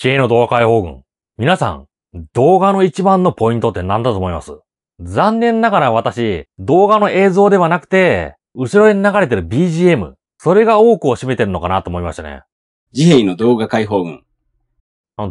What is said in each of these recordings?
知恵の動画解放軍。皆さん、動画の一番のポイントって何だと思います残念ながら私、動画の映像ではなくて、後ろに流れてる BGM。それが多くを占めてるのかなと思いましたね。自閉の動画解放軍。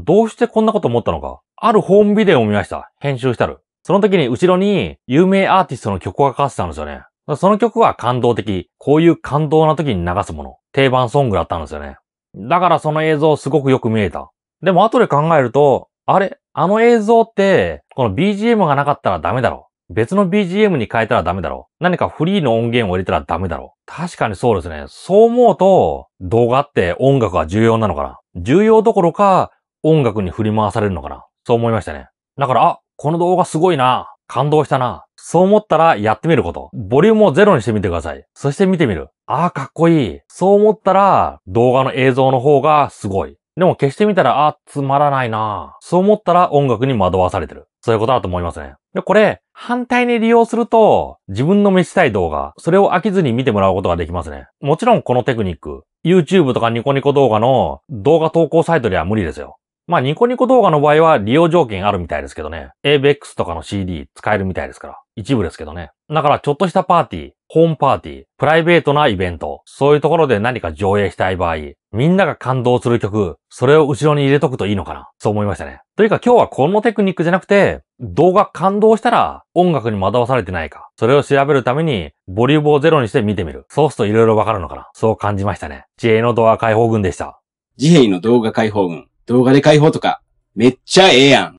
どうしてこんなこと思ったのか。あるホームビデオを見ました。編集したる。その時に後ろに有名アーティストの曲がかかってたんですよね。その曲は感動的。こういう感動な時に流すもの。定番ソングだったんですよね。だからその映像すごくよく見えた。でも後で考えると、あれあの映像って、この BGM がなかったらダメだろ。別の BGM に変えたらダメだろ。何かフリーの音源を入れたらダメだろ。確かにそうですね。そう思うと、動画って音楽が重要なのかな。重要どころか、音楽に振り回されるのかな。そう思いましたね。だから、あ、この動画すごいな。感動したな。そう思ったらやってみること。ボリュームをゼロにしてみてください。そして見てみる。ああ、かっこいい。そう思ったら動画の映像の方がすごい。でも消してみたら、あ、つまらないなそう思ったら音楽に惑わされてる。そういうことだと思いますね。で、これ、反対に利用すると、自分の召したい動画、それを飽きずに見てもらうことができますね。もちろんこのテクニック、YouTube とかニコニコ動画の動画投稿サイトでは無理ですよ。まあ、ニコニコ動画の場合は利用条件あるみたいですけどね。ABEX とかの CD 使えるみたいですから。一部ですけどね。だから、ちょっとしたパーティー、ホームパーティー、プライベートなイベント、そういうところで何か上映したい場合、みんなが感動する曲、それを後ろに入れとくといいのかな。そう思いましたね。というか今日はこのテクニックじゃなくて、動画感動したら音楽に惑わされてないか。それを調べるために、ボリュームをゼロにして見てみる。そうすると色々わかるのかな。そう感じましたね。自衛の動画解放軍でした。自閉の動画解放軍。動画で解放とか、めっちゃええやん。